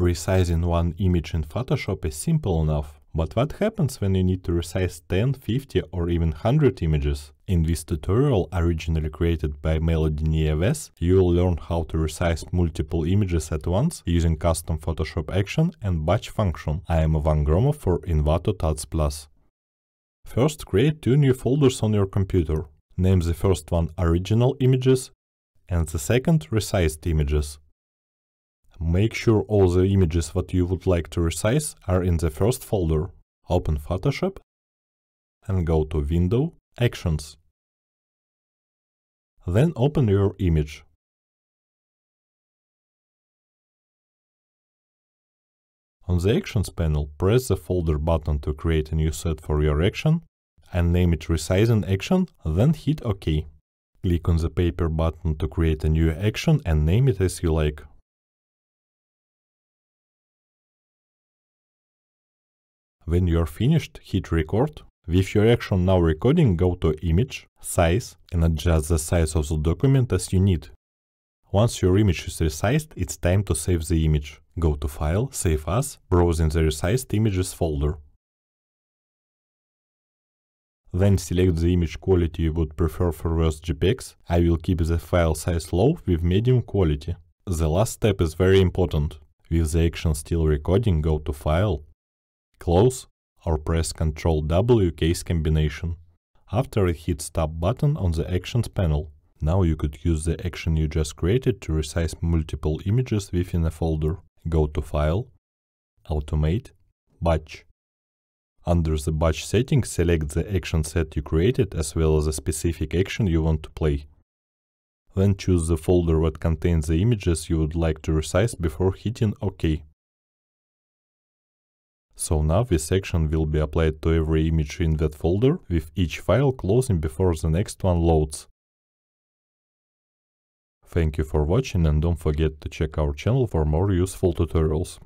Resizing one image in Photoshop is simple enough, but what happens when you need to resize 10, 50 or even 100 images? In this tutorial, originally created by Melody Nieves, you will learn how to resize multiple images at once using custom Photoshop action and batch function. I am Ivan Gromov for Invato Tats Plus. First, create two new folders on your computer. Name the first one Original Images and the second Resized Images. Make sure all the images that you would like to resize are in the first folder. Open Photoshop and go to Window, Actions. Then open your image. On the Actions panel, press the Folder button to create a new set for your action and name it Resizing Action, then hit OK. Click on the Paper button to create a new action and name it as you like. When you're finished, hit record. With your action now recording, go to image, size and adjust the size of the document as you need. Once your image is resized, it's time to save the image. Go to File, Save As, browse in the resized images folder. Then select the image quality you would prefer for worst JPEGs. I will keep the file size low with medium quality. The last step is very important. With the action still recording, go to File, close, or press Ctrl W case combination. After I hit stop button on the actions panel. Now you could use the action you just created to resize multiple images within a folder. Go to File, Automate, Batch. Under the batch settings, select the action set you created as well as the specific action you want to play. Then choose the folder that contains the images you would like to resize before hitting OK. So now this action will be applied to every image in that folder, with each file closing before the next one loads. Thank you for watching and don't forget to check our channel for more useful tutorials.